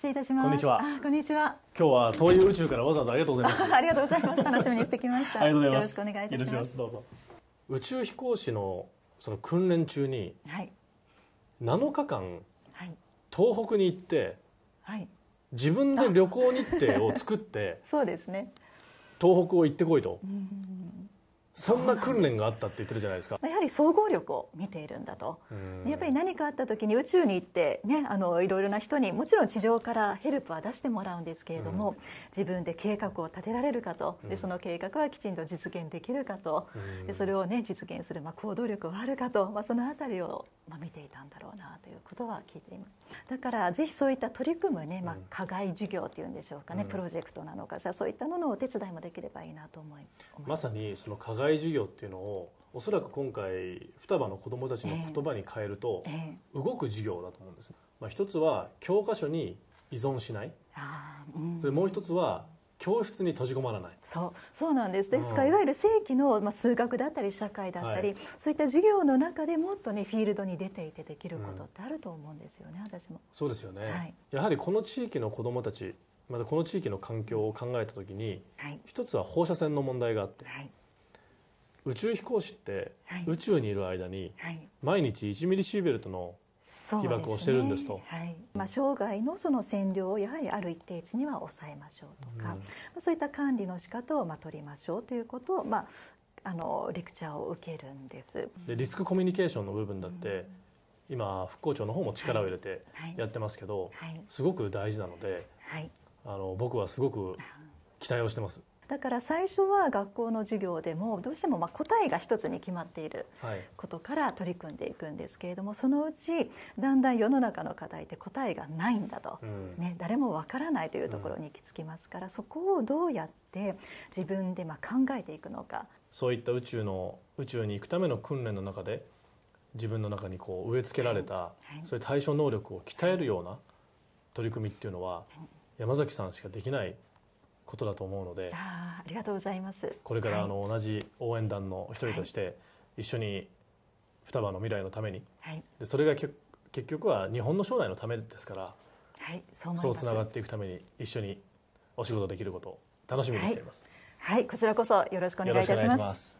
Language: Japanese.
失礼いたします。こんにちは。こんにちは。今日は遠い宇宙からわざわざありがとうございます。ありがとうございます。楽しみにしてきました。ありがとうございます。よろしくお願いいたします。どうぞ。宇宙飛行士のその訓練中に、はい、7日間、はい、東北に行って、はい、自分で旅行日程を作って、そうですね。東北を行ってこいと。うんそんな訓練があったって言ってるじゃないですか。やはり総合力を見ているんだと。やっぱり何かあった時に宇宙に行ってね、あのいろいろな人にもちろん地上からヘルプは出してもらうんですけれども、うん、自分で計画を立てられるかと、でその計画はきちんと実現できるかと、でそれをね実現するまあ行動力はあるかと、まあそのあたりをまあ見ていたんだろうなということは聞いています。だからぜひそういった取り組むね、まあ課外事業というんでしょうかね、プロジェクトなのか、じゃそういったものをお手伝いもできればいいなと思います。まさにその課外大授業っていうのをおそらく今回双葉の子どもたちの言葉に変えると、動く授業だと思うんです、まあ、一つは教科書に依存しない、うん、それもう一つは教室に閉じ込まらないそうそうなんですですから、うん、いわゆる正規の、まあ、数学だったり社会だったり、はい、そういった授業の中でもっとねフィールドに出ていてできることってあると思うんですよね、うん、私もそうですよね、はい、やはりこの地域の子どもたちまたこの地域の環境を考えた時に、はい、一つは放射線の問題があって、はい宇宙飛行士って宇宙にいる間に毎日1ミリシーベルトの被爆をしてるんですと、ね、はいまあ、生涯のその線量をやはりある一定値には抑えましょうとか、うん、そういった管理の仕方をまあ取りましょうということを、まあ、あのレクチャーを受けるんです。でリスクコミュニケーションの部分だって、うん、今復興庁の方も力を入れてやってますけど、はいはい、すごく大事なので、はい、あの僕はすごく期待をしてます。だから最初は学校の授業でもどうしてもま答えが一つに決まっていることから取り組んでいくんですけれども、そのうちだんだん世の中の課題って答えがないんだと、ね、誰もわからないというところに行き着きますから、そこをどうやって自分でま考えていくのかそういった宇宙の宇宙に行くための訓練の中で自分の中にこう植え付けられた、はいはい、そういう対処能力を鍛えるような取り組みっていうのは、山崎さんしかできないことだと思うのであありがとうございますこれからあの、はい、同じ応援団の一人として、一緒に双葉の未来のために、はい、でそれが結局は日本の将来のためですから、はい、そうそうつながっていくために一緒にお仕事できること楽しみにしています、はい、はい、こちらこそよろしくお願いいたします